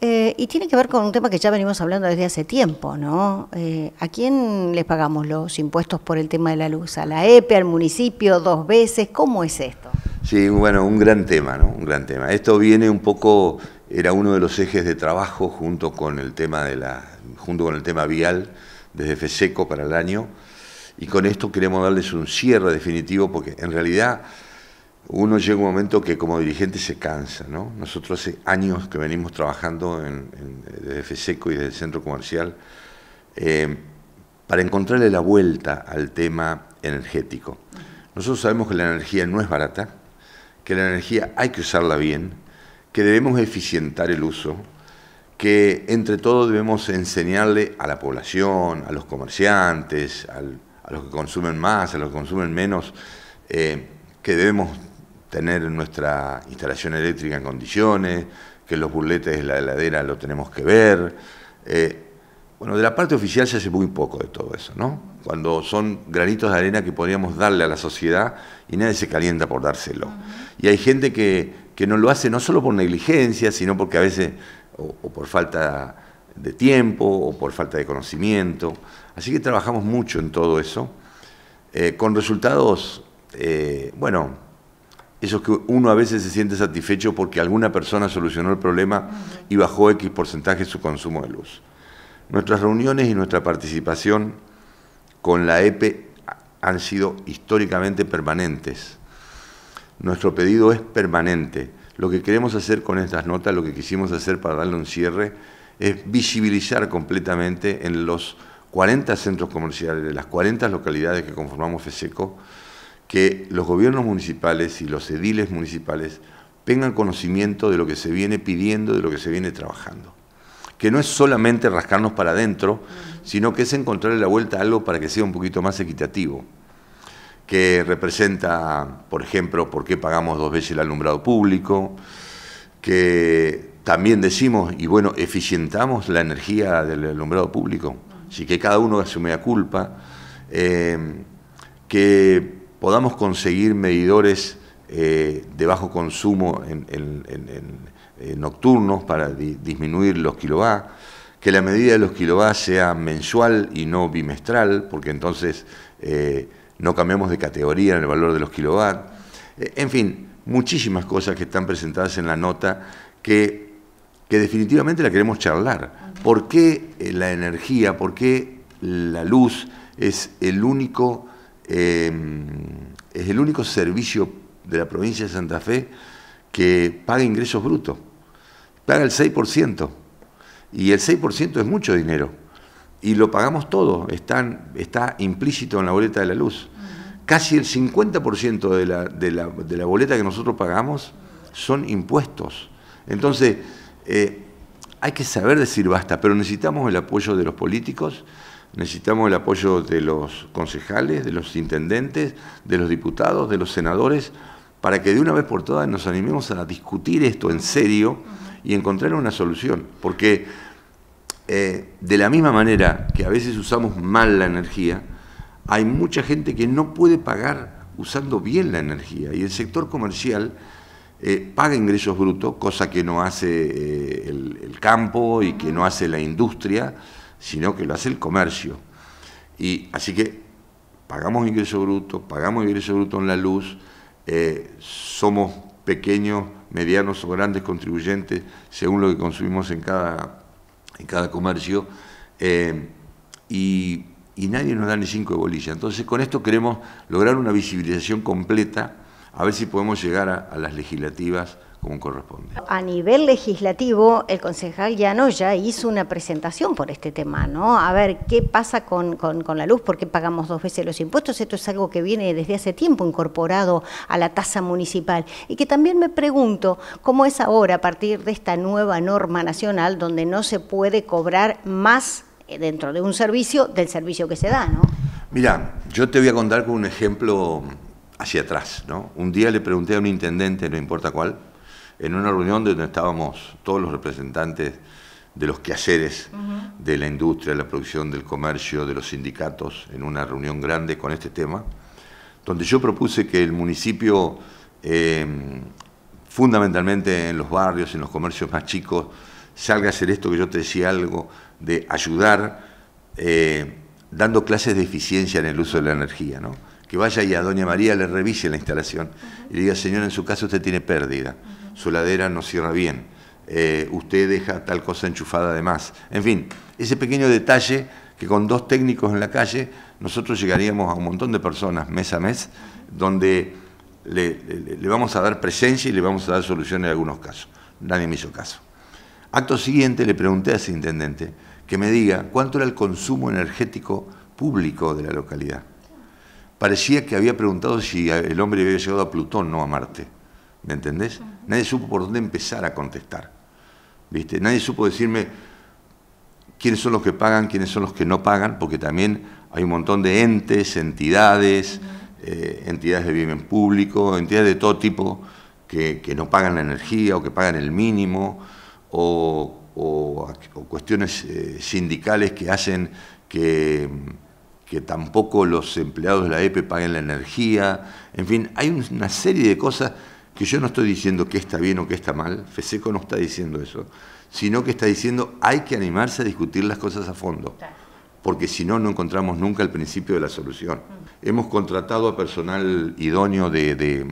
Eh, y tiene que ver con un tema que ya venimos hablando desde hace tiempo, ¿no? Eh, ¿A quién les pagamos los impuestos por el tema de la luz? ¿A la EPE, e, al municipio, dos veces? ¿Cómo es esto? Sí, bueno, un gran tema, ¿no? Un gran tema. Esto viene un poco, era uno de los ejes de trabajo junto con el tema, de la, junto con el tema vial desde FESECO para el año. Y con esto queremos darles un cierre definitivo porque en realidad uno llega un momento que como dirigente se cansa, ¿no? Nosotros hace años que venimos trabajando en, desde FESECO y desde el Centro Comercial eh, para encontrarle la vuelta al tema energético. Nosotros sabemos que la energía no es barata, que la energía hay que usarla bien, que debemos eficientar el uso, que entre todos debemos enseñarle a la población, a los comerciantes, a los que consumen más, a los que consumen menos, eh, que debemos tener nuestra instalación eléctrica en condiciones, que los burletes de la heladera lo tenemos que ver. Eh, bueno, de la parte oficial se hace muy poco de todo eso, ¿no? Cuando son granitos de arena que podríamos darle a la sociedad y nadie se calienta por dárselo. Y hay gente que, que, no lo hace no solo por negligencia, sino porque a veces, o, por falta de tiempo, o por falta de conocimiento. Así que trabajamos mucho en todo eso, eh, con resultados, eh, bueno, es que uno a veces se siente satisfecho porque alguna persona solucionó el problema y bajó X porcentaje su consumo de luz. Nuestras reuniones y nuestra participación con la EPE han sido históricamente permanentes. Nuestro pedido es permanente. Lo que queremos hacer con estas notas, lo que quisimos hacer para darle un cierre, es visibilizar completamente en los 40 centros comerciales, de las 40 localidades que conformamos FESECO, que los gobiernos municipales y los ediles municipales tengan conocimiento de lo que se viene pidiendo, de lo que se viene trabajando. Que no es solamente rascarnos para adentro, sino que es encontrarle la vuelta a algo para que sea un poquito más equitativo. Que representa, por ejemplo, por qué pagamos dos veces el alumbrado público, que también decimos, y bueno, eficientamos la energía del alumbrado público, así que cada uno asume media culpa, eh, que podamos conseguir medidores eh, de bajo consumo en, eh, nocturnos para disminuir los kilovatios, que la medida de los kilovatios sea mensual y no bimestral, porque entonces eh, no cambiamos de categoría en el valor de los kilovatios. En fin, muchísimas cosas que están presentadas en la nota que definitivamente la queremos charlar. ¿Por qué la energía, por qué la luz es el único Em, es el único servicio de la provincia de Santa Fe que paga ingresos brutos. Paga el 6%. Y el 6% es mucho dinero. Y lo pagamos todo. Está, está implícito en la boleta de la luz. Casi el 50% de la, boleta que nosotros pagamos son impuestos. Entonces, eh, hay que saber decir basta, pero necesitamos el apoyo de los políticos, necesitamos el apoyo de los concejales, de los intendentes, de los diputados, de los senadores, para que de una vez por todas nos animemos a discutir esto en serio y encontrar una solución. Porque eh, de la misma manera que a veces usamos mal la energía, hay mucha gente que no puede pagar usando bien la energía. Y el sector comercial eh, paga ingresos brutos, cosa que no hace eh, el campo y que no hace la industria sino que lo hace el comercio. Y así que pagamos ingreso bruto, pagamos ingreso bruto en la luz, eh, somos pequeños, medianos o grandes contribuyentes según lo que consumimos en cada, comercio. Eh, y, nadie nos da ni cinco de bolilla. Entonces, con esto queremos lograr una visibilización completa, a ver si podemos llegar a las legislativas a nivel legislativo, el concejal ya hizo una presentación por este tema, ¿no? A ver, ¿qué pasa con, la luz? ¿Por qué pagamos dos veces los impuestos? Esto es algo que viene desde hace tiempo incorporado a la tasa municipal y que también me pregunto cómo es ahora a partir de esta nueva norma nacional donde no se puede cobrar más eh, dentro de un servicio del servicio que se da, ¿no? Mira, yo te voy a contar con un ejemplo hacia atrás, ¿no? Un día le pregunté a un intendente, no importa cuál, en una reunión donde estábamos todos los representantes de los quehaceres de la industria, de la producción, del comercio, de los sindicatos, en una reunión grande con este tema, donde yo propuse que el municipio, em, fundamentalmente en los barrios, en los comercios más chicos, salga a hacer esto que yo te decía algo, de ayudar eh, dando clases de eficiencia en el uso de la energía, ¿no? Que vaya y a Doña María le revise la instalación y le diga, señor, en su caso usted tiene pérdida su ladera no cierra bien, eh, usted deja tal cosa enchufada además. En fin, ese pequeño detalle que con dos técnicos en la calle nosotros llegaríamos a un montón de personas mes a mes, donde le, vamos a dar presencia y le vamos a dar solución en algunos casos. Nadie me hizo caso. Acto siguiente le pregunté a ese intendente que me diga cuánto era el consumo energético público de la localidad. Parecía que había preguntado si el hombre había llegado a Plutón, no a Marte. ¿Me entendés? Nadie supo por dónde empezar a contestar. ¿Viste? Nadie supo decirme quiénes son los que pagan, quiénes son los que no pagan, porque también hay un montón de entes, entidades, eh, entidades de bien público, entidades de todo tipo que, no pagan la energía o que pagan el mínimo, o, cuestiones eh, sindicales que hacen que, que tampoco los empleados de la EPE paguen la energía. En fin, hay una serie de cosas que yo no estoy diciendo que está bien o que está mal, FESECO no está diciendo eso, sino que está diciendo hay que animarse a discutir las cosas a fondo, porque si no, no encontramos nunca el principio de la solución. Hemos contratado a personal idóneo de,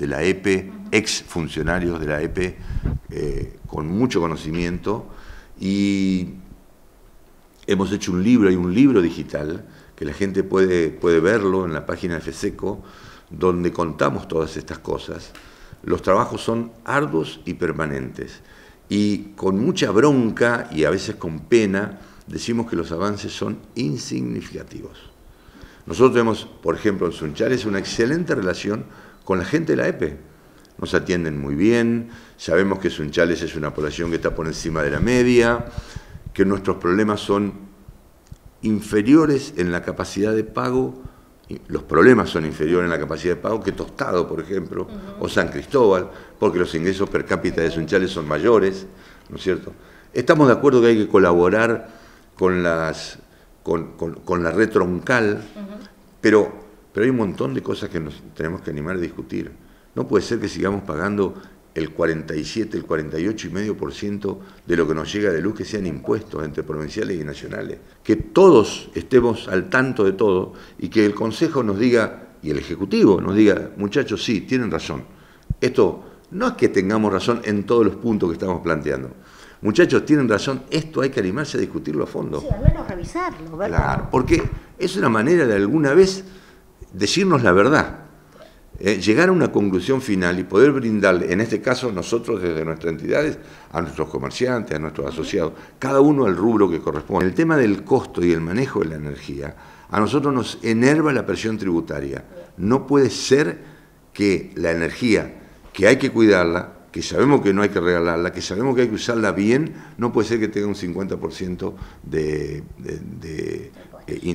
la EPE, ex funcionarios de la EPE, eh, con mucho conocimiento, y hemos hecho un libro, hay un libro digital que la gente puede, puede verlo en la página de FESECO, donde contamos todas estas cosas, los trabajos son arduos y permanentes. Y con mucha bronca y a veces con pena decimos que los avances son insignificativos. Nosotros tenemos, por ejemplo, en Sunchales, una excelente relación con la gente de la EPE. Nos atienden muy bien, sabemos que Sunchales es una población que está por encima de la media, que nuestros problemas son inferiores en la capacidad de pago los problemas son inferiores en la capacidad de pago que Tostado, por ejemplo, o San Cristóbal, porque los ingresos per cápita de Sunchales son mayores, ¿no es cierto? Estamos de acuerdo que hay que colaborar con, con, la red troncal, pero, pero hay un montón de cosas que nos tenemos que animar a discutir. No puede ser que sigamos pagando el 47, el ciento de lo que nos llega de luz que sean impuestos entre provinciales y nacionales. Que todos estemos al tanto de todo y que el Consejo nos diga, y el Ejecutivo nos diga, muchachos, sí, tienen razón. Esto no es que tengamos razón en todos los puntos que estamos planteando. Muchachos, tienen razón, esto hay que animarse a discutirlo a fondo. Sí, al menos revisarlo, Claro, porque es una manera de alguna vez decirnos la verdad eh, llegar a una conclusión final y poder brindarle, en este caso nosotros desde nuestras entidades, a nuestros comerciantes, a nuestros asociados, cada uno al rubro que corresponde. El tema del costo y el manejo de la energía, a nosotros nos enerva la presión tributaria. No puede ser que la energía, que hay que cuidarla, que sabemos que no hay que regalarla, que sabemos que hay que usarla bien, no puede ser que tenga un 50% de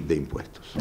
impuestos.